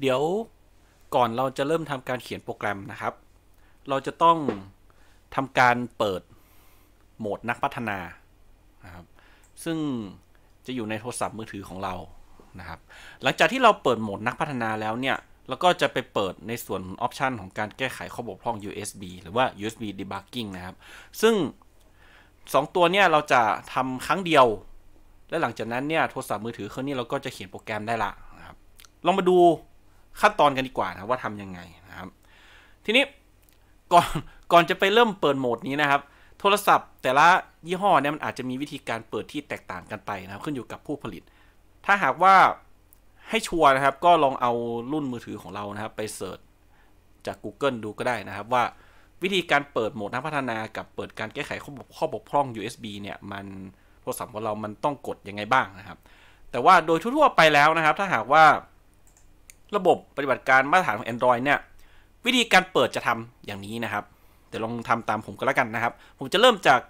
เดี๋ยวก่อนเราจะเริ่มทำการเขียนโปรแกรมนะครับ เราจะต้องทำการเปิดโหมดนักพัฒนา นะครับ ซึ่งจะอยู่ในโทรศัพท์มือถือของเรา นะครับ หลังจากที่เราเปิดโหมดนักพัฒนาแล้วเนี่ยแล้วก็จะไปเปิดในส่วนออปชันของการแก้ไขข้อบกพร่อง USB หรือว่า USB debugging นะครับ ซึ่ง 2 ตัวเนี่ยเราจะทำครั้งเดียว และหลังจากนั้นเนี่ยโทรศัพท์มือถือเครื่องนี้เราก็จะเขียนโปรแกรมได้ละนะครับ ลองมาดูขั้นตอนกันดีกว่านะว่าทํำยังไงนะครับ ทีนี้ ก่อนก่อนจะไปเริ่มเปิดโหมดนี้นะครับ โทรศัพท์ แต่ละยี่ห้อเนี่ยมันอาจจะมีวิธีการเปิดที่แตกต่างกันไปนะครับ ขึ้นอยู่กับผู้ผลิต ถ้าหากว่าให้ชัวร์นะครับ ก็ลองเอารุ่นมือถือของเรานะครับไปเสิร์ชจาก Google ดูก็ได้นะครับ ว่าวิธีการเปิดโหมดนักพัฒนากับเปิดการแก้ไขข้อบกพร่อง USB เนี่ยมันโทรศัพท์ของเรา มันต้องกดยังไงบ้างนะครับ แต่ว่าโดยทั่วๆไปแล้วนะครับ ถ้าหากว่าระบบปฏิบัติการมาตรฐานของ Android เนี่ยวิธีการเปิดจะทำอย่างนี้นะครับ เดี๋ยวลองทำตามผมก็แล้วกันนะครับ ผมจะเริ่มจาก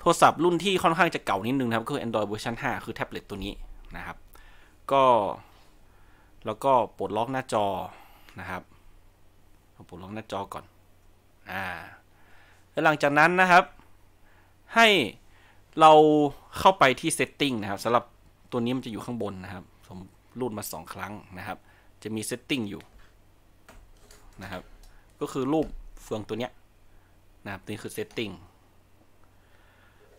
โทรศัพท์รุ่นที่ค่อนข้างจะเก่านิดนึงนะครับคือ Android เวอร์ชัน5คือแท็บเล็ตตัวนี้นะครับ ก็ แล้วก็ปลดล็อกหน้าจอนะครับปลดล็อกหน้าจอก่อน อ่าแล้วหลังจากนั้นนะครับ ให้เราเข้าไปที่ setting นะครับสำหรับตัวนี้มันจะอยู่ข้างบนนะครับผมรูดมา 2 ครั้งนะครับจะมีเซตติ้งอยู่นะครับ ก็คือรูปเฟืองตัวเนี้ยนะครับนี่คือเซตติ้ง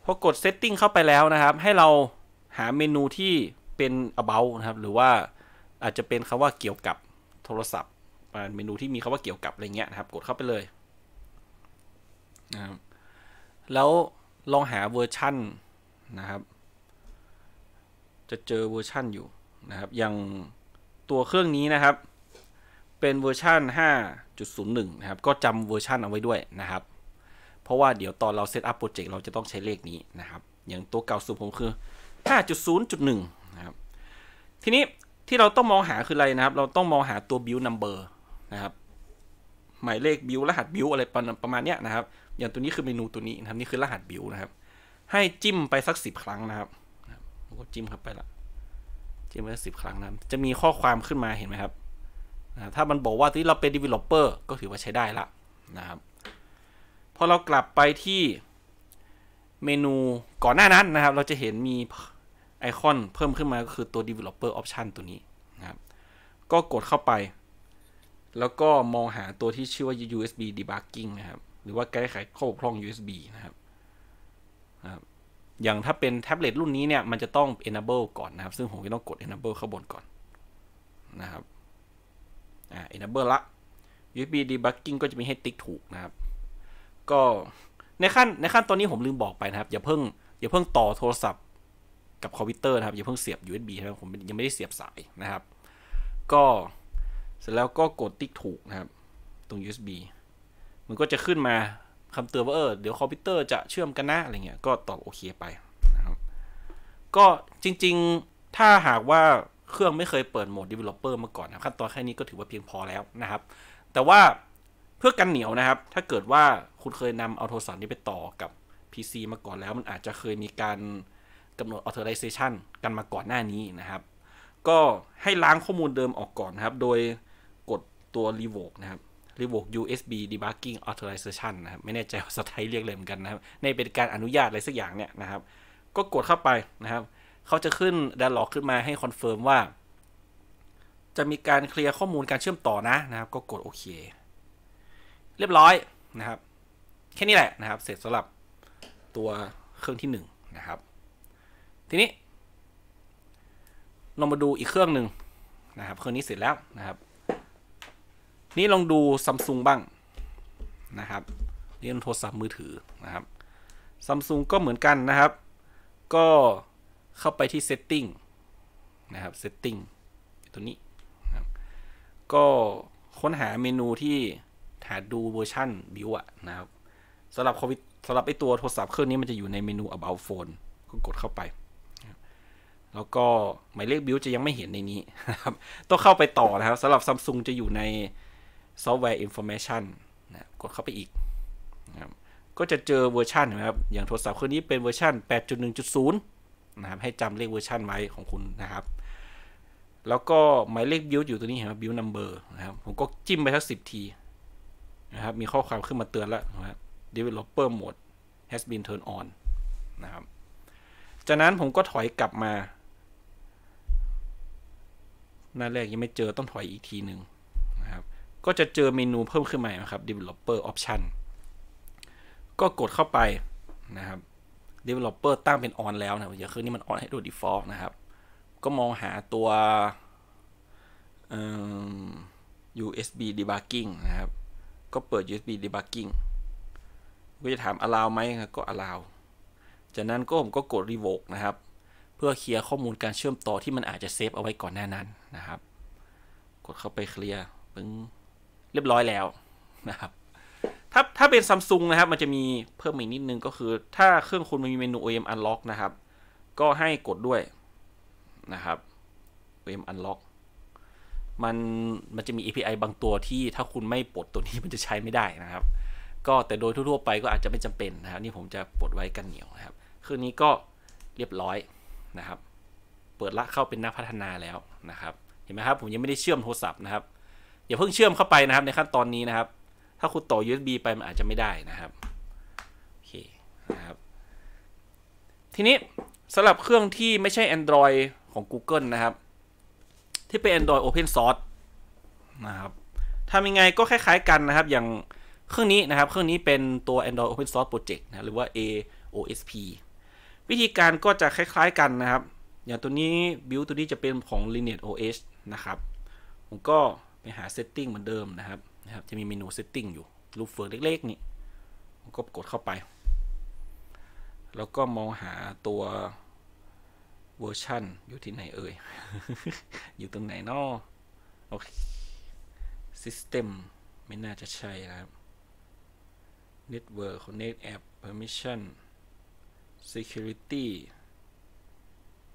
พอกดเซตติ้งเข้าไปแล้วนะครับ ให้เราหาเมนูที่เป็น about นะครับ หรือว่าอาจจะเป็นคำว่าเกี่ยวกับโทรศัพท์เมนูที่มีคำว่าเกี่ยวกับอะไรเงี้ยนะครับ กดเข้าไปเลยนะครับแล้วลองหาเวอร์ชั่นนะครับ จะเจอเวอร์ชั่นอยู่นะครับอย่างตัวเครื่องนี้นะครับเป็นเวอร์ชัน5.01 นะครับก็จำเวอร์ชันเอาไว้ด้วยนะครับ เพราะว่าเดี๋ยวตอนเราเซตอัพโปรเจกต์เราจะต้องใช้เลขนี้นะครับ อย่างตัวเก่าสุดผมคือ 5.0.1นะครับทีนี้ที่เราต้องมองหาคืออะไรนะครับ เราต้องมองหาตัว build number นะครับหมายเลข build รหัส build อะไรประมาณเนี้ยนะครับอย่างตัวนี้คือเมนูตัวนี้นะครับนี่คือรหัส build นะครับ ให้จิ้มไปสัก 10 ครั้งนะครับก็จิ้มเข้าไปละจกมมสิบครั้งนะจะมีข้อความขึ้นมาเห็นไหมครับนะถ้ามันบอกว่าที่เราเป็น developer ก็ถือว่าใช้ได้ละนะครับ พอเรากลับไปที่เมนูก่อนหน้านั้นนะครับ เราจะเห็นมีไอคอนเพิ่มขึ้นมาก็คือตัว developer option ตัวนี้นะครับ ก็กดเข้าไปแล้วก็มองหาตัวที่ชื่อว่า USB debugging นะครับ หรือว่าแก้ไขข้อบกพร่อง USB นะครับนะครับอย่างถ้าเป็นแท็บเล็ตรุ่นนี้เนี่ย มันจะต้อง enable ก่อนนะครับ ซึ่งผมก็ต้องกด enable ข้างบนก่อนนะครับอ่า enable ละ USB debugging ก็จะมีให้ติ๊กถูกนะครับ ก็ในขั้นในขั้นตอนนี้ผมลืมบอกไปนะครับ อย่าเพิ่งอย่าเพิ่งต่อโทรศัพท์กับคอมพิวเตอร์นะครับอย่าเพิ่งเสียบ USB นะครับผมยังไม่ได้เสียบสายนะครับ ก็เสร็จแล้วก็กดติ๊กถูกนะครับตรง USB มันก็จะขึ้นมาคำเตือนว่าเออเดี๋ยวคอมพิวเตอร์จะเชื่อมกันนะอะไรเงี้ยก็ตอบโอเคไปนะครับก็จริงๆถ้าหากว่าเครื่องไม่เคยเปิดโหมด Developer มาก่อนนะขั้นตอนแค่นี้ก็ถือว่าเพียงพอแล้วนะครับ แต่ว่าเพื่อกันเหนียวนะครับ ถ้าเกิดว่าคุณเคยนำเอาโทรศัพท์นี้ไปต่อกับ PC มาก่อนแล้ว มันอาจจะเคยมีการกำหนด authorization กันมาก่อนหน้านี้นะครับ ก็ให้ล้างข้อมูลเดิมออกก่อนนะครับ โดยกดตัว revoke นะครับหรือบวก USB debugging authorization นะครับ ไม่แน่ใจว่าสไทยเรียกเลยเหมือนกันนะครับ ในเป็นการอนุญาตอะไรสักอย่างเนี่ยนะครับ ก็กดเข้าไปนะครับเขาจะขึ้นดันหลอกขึ้นมาให้คอนเฟิร์มว่า จะมีการเคลียร์ข้อมูลการเชื่อมต่อนะนะครับ ก็กดโอเค เรียบร้อยนะครับ แค่นี้แหละนะครับ เสร็จสำหรับตัวเครื่องที่1นนะครับ ทีนี้เรามาดูอีกเครื่องหนึ่งนะครับ เครื่องนี้เสร็จแล้วนะครับนี่ลองดูซัมซุงบ้างนะครับนี่เป็นโทรศัพท์มือถือนะครับซัมซุงก็เหมือนกันนะครับ ก็เข้าไปที่ setting นะครับ setting ตัวนี้ก็ค้นหาเมนูที่หาดูเวอร์ชันบิวอะนะครับสำหรับคอมพิวสำหรับไอตัวโทรศัพท์เครื่องนี้มันจะอยู่ในเมนู about phone ก็กดเข้าไปแล้วก็หมายเลขบิวจะยังไม่เห็นในนี้นะครับต้องเข้าไปต่อนะครับสำหรับซัมซุงจะอยู่ใน software information นะ กดเข้าไปอีกนะครับ ก็จะเจอเวอร์ชันนะครับ อย่างโทรศัพท์เครื่องนี้เป็นเวอร์ชัน8.1.0นะครับ ให้จำเลขเวอร์ชันไว้ของคุณนะครับ แล้วก็หมายเลขบิลอยู่ตัวนี้ เห็นไหมบิลนัมเบอร์นะครับ ผมก็จิ้มไปทังสิบทีนะครับ มีข้อความขึ้นมาเตือนแล้วนะครับ developer mode has been turned on นะครับ จากนั้นผมก็ถอยกลับมา หน้าแรกยังไม่เจอต้องถอยอีกทีหนึ่งก็จะเจอเมนูเพิ่มขึ้นมานะครับ developer option ก็กดเข้าไปนะครับ developer ตั้งเป็น on แล้วนะอย่าคือนี่มัน on ให้ดู default นะครับ ก็มองหาตัว USB debugging นะครับ ก็เปิด USB debugging ก็จะถาม allow ไหมก็ allow จากนั้นก็ผมก็กด revoke นะครับ เพื่อเคลียร์ข้อมูลการเชื่อมต่อที่มันอาจจะเซฟเอาไว้ก่อนหน้านั้นนะครับ กดเข้าไปเคลียร์ปึ้งเรียบร้อยแล้วนะครับถ้าถ้าเป็นซัมซุงนะครับ มันจะมีเพิ่มอีกนิดนึงก็คือ ถ้าเครื่องคุณมันมีเมนู OEM Unlock นะครับก็ให้กดด้วยนะครับ OEM Unlock มันมันจะมี API บางตัวที่ถ้าคุณไม่ปลดตัวนี้มันจะใช้ไม่ได้นะครับ ก็แต่โดยทั่วๆ ไปก็อาจจะไม่จำเป็นนะครับนี่ผมจะปลดไว้กันเหนียวนะครับเครื่องนี้ก็เรียบร้อยนะครับ เปิดละเข้าเป็นหน้าพัฒนาแล้วนะครับเห็นไหมครับผมยังไม่ได้เชื่อมโทรศัพท์นะครับอย่าเพิ่งเชื่อมเข้าไปนะครับในขั้นตอนนี้นะครับ ถ้าคุณต่อ USB ไปมันอาจจะไม่ได้นะครับโอเคนะครับ ทีนี้สำหรับเครื่องที่ไม่ใช่ Android ของ Google นะครับ ที่เป็น Android Open Source นะครับทำยังไงก็คล้ายๆ กันนะครับอย่างเครื่องนี้นะครับเครื่องนี้เป็นตัว Android Open Source Project นะหรือว่า AOSP วิธีการก็จะคล้าย ๆกันนะครับ อย่างตัวนี้บิวตัวนี้จะเป็นของ l i n u x OS นะครับ ผมก็ไปหา setting เหมือนเดิมนะครับนะครับ จะมีเมนู setting อยู่รูปเฟืองเล็กๆ นี่ก็กดเข้าไป แล้วก็มองหาตัวเวอร์ชันอยู่ที่ไหนเอ่ยอยู่ตรงไหนนาะโอเคิสเต็ม ไม่น่าจะใช่นะครับ network connect app permission security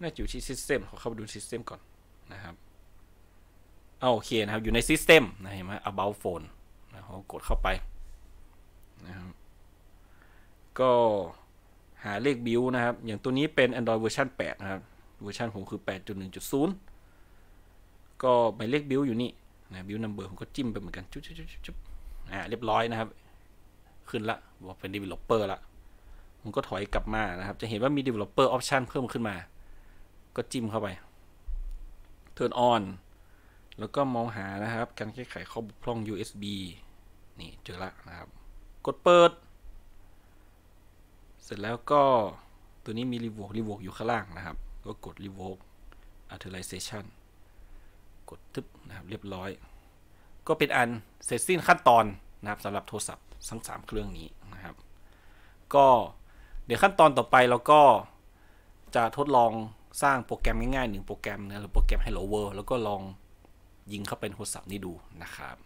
น่าจะอยู่ที่ system ขอเข้าไปดูิสเต็มก่อนนะครับอาโอเคนะครับ อยู่ในิสเต็มนะเห็นไหม about phone นะเรากดเข้าไป นะครับ ก็หาเลขบิวนะครับ อย่างตัวนี้เป็น Android version 8นะครับเวอร์ชันผมคือ8.1.0 ก็หมายเลขบิวอยู่นี่นะบิวนัมเบอร์ ผมก็จิ้มไปเหมือนกันจุ๊บจุ๊บจุ๊บอ่า เรียบร้อยนะครับ ขึ้นละบอกเป็น developer ละผมก็ถอยกลับมานะครับ จะเห็นว่ามี developer option เพิ่มขึ้นมา ก็จิ้มเข้าไป turn on แล้วก็มองหานะครับการแก้ไขข้อบกพร่อง USB นี่เจอละนะครับ กดเปิด เสร็จแล้วก็ตัวนี้มีรีโวกรีโวกอยู่ข้างล่างนะครับ ก็กดรีโวก authorization กดทึบนะครับเรียบร้อย ก็เป็นอันเสร็จสิ้นขั้นตอนนะครับสำหรับโทรศัพท์ทั้ง 3 เครื่องนี้นะครับ ก็เดี๋ยวขั้นตอนต่อไปเราก็จะทดลองสร้าง โปรแกรมง่ายๆหนึ่งโปรแกรมนะหรือโปรแกรม Hello World แล้วก็ลองยิงเข้าเป็นโทรศัพท์นี่ดูนะครับ